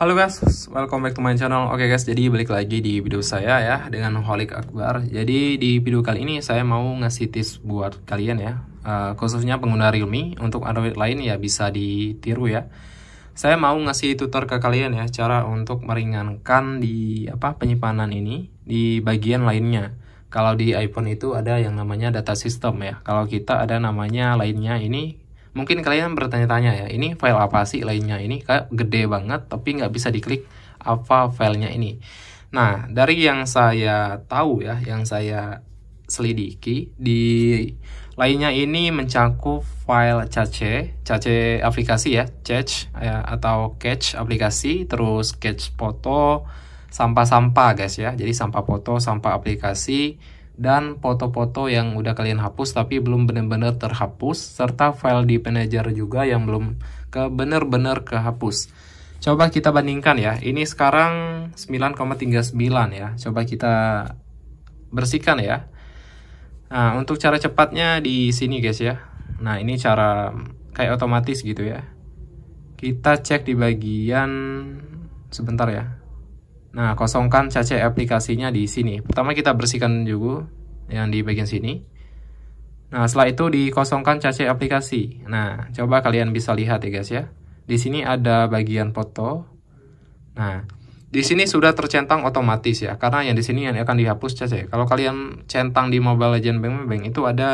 Halo guys, welcome back to my channel Oke guys, jadi balik lagi di video saya ya Dengan Holik Akbar Jadi di video kali ini saya mau ngasih tips buat kalian ya uh, Khususnya pengguna Realme Untuk Android lain ya bisa ditiru ya Saya mau ngasih tutor ke kalian ya Cara untuk meringankan di apa penyimpanan ini Di bagian lainnya Kalau di iPhone itu ada yang namanya data system ya Kalau kita ada namanya lainnya ini Mungkin kalian bertanya-tanya ya, ini file apa sih lainnya ini? Kayak gede banget tapi nggak bisa diklik apa filenya ini. Nah, dari yang saya tahu ya, yang saya selidiki di lainnya ini mencakup file cache, cache aplikasi ya, cache ya, atau catch aplikasi, terus catch foto, sampah-sampah guys ya. Jadi sampah foto, sampah aplikasi, dan foto-foto yang udah kalian hapus tapi belum benar-benar terhapus serta file di manager juga yang belum ke benar-benar kehapus. Coba kita bandingkan ya. Ini sekarang 9,39 ya. Coba kita bersihkan ya. Nah, untuk cara cepatnya di sini guys ya. Nah, ini cara kayak otomatis gitu ya. Kita cek di bagian sebentar ya. Nah, kosongkan cache aplikasinya di sini. Pertama kita bersihkan juga yang di bagian sini. Nah, setelah itu dikosongkan cache aplikasi. Nah, coba kalian bisa lihat ya guys ya. Di sini ada bagian foto. Nah, di sini sudah tercentang otomatis ya, karena yang di sini yang akan dihapus cache. Kalau kalian centang di Mobile Legend Bank Bank itu ada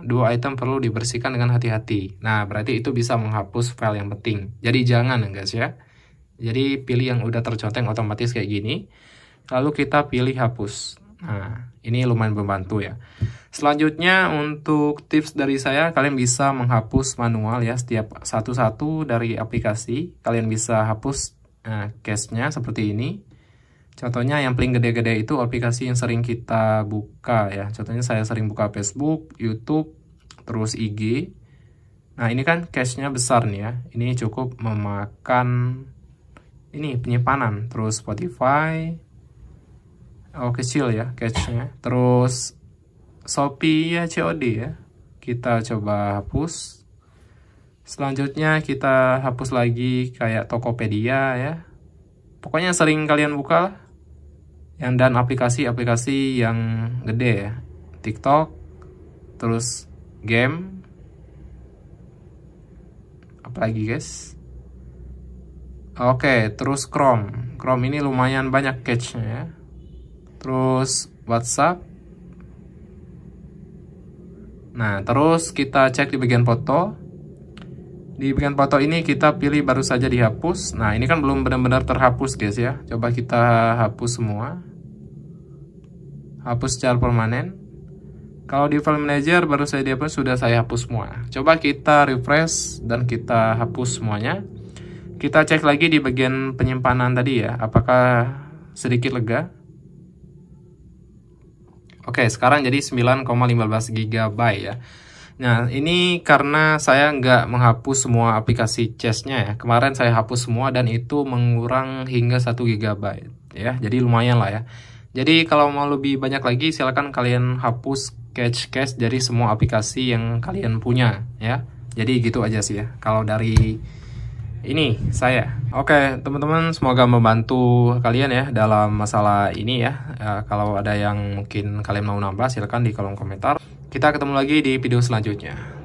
dua item perlu dibersihkan dengan hati-hati. Nah, berarti itu bisa menghapus file yang penting. Jadi jangan ya guys ya. Jadi pilih yang udah tercoteng otomatis kayak gini. Lalu kita pilih hapus. Nah, ini lumayan membantu ya. Selanjutnya untuk tips dari saya, kalian bisa menghapus manual ya setiap satu-satu dari aplikasi. Kalian bisa hapus uh, case-nya seperti ini. Contohnya yang paling gede-gede itu aplikasi yang sering kita buka ya. Contohnya saya sering buka Facebook, YouTube, terus IG. Nah, ini kan cache-nya besar nih ya. Ini cukup memakan ini penyimpanan terus Spotify oh kecil ya cache-nya terus Shopee ya COD ya kita coba hapus selanjutnya kita hapus lagi kayak Tokopedia ya pokoknya sering kalian buka yang dan aplikasi-aplikasi yang gede ya TikTok terus game apalagi guys Oke, terus Chrome. Chrome ini lumayan banyak cache nya ya. Terus WhatsApp. Nah, terus kita cek di bagian foto. Di bagian foto ini kita pilih baru saja dihapus. Nah, ini kan belum benar-benar terhapus, guys ya. Coba kita hapus semua. Hapus secara permanen. Kalau di file manager baru saja dihapus sudah saya hapus semua. Coba kita refresh dan kita hapus semuanya. Kita cek lagi di bagian penyimpanan tadi ya, apakah sedikit lega? Oke, sekarang jadi 9,15 GB ya. Nah, ini karena saya nggak menghapus semua aplikasi chestnya ya. Kemarin saya hapus semua dan itu mengurang hingga 1 GB ya. Jadi lumayan lah ya. Jadi kalau mau lebih banyak lagi silakan kalian hapus cache cache dari semua aplikasi yang kalian punya ya. Jadi gitu aja sih ya. Kalau dari ini saya. Oke, teman-teman, semoga membantu kalian ya dalam masalah ini ya. E, kalau ada yang mungkin kalian mau nambah, silahkan di kolom komentar. Kita ketemu lagi di video selanjutnya.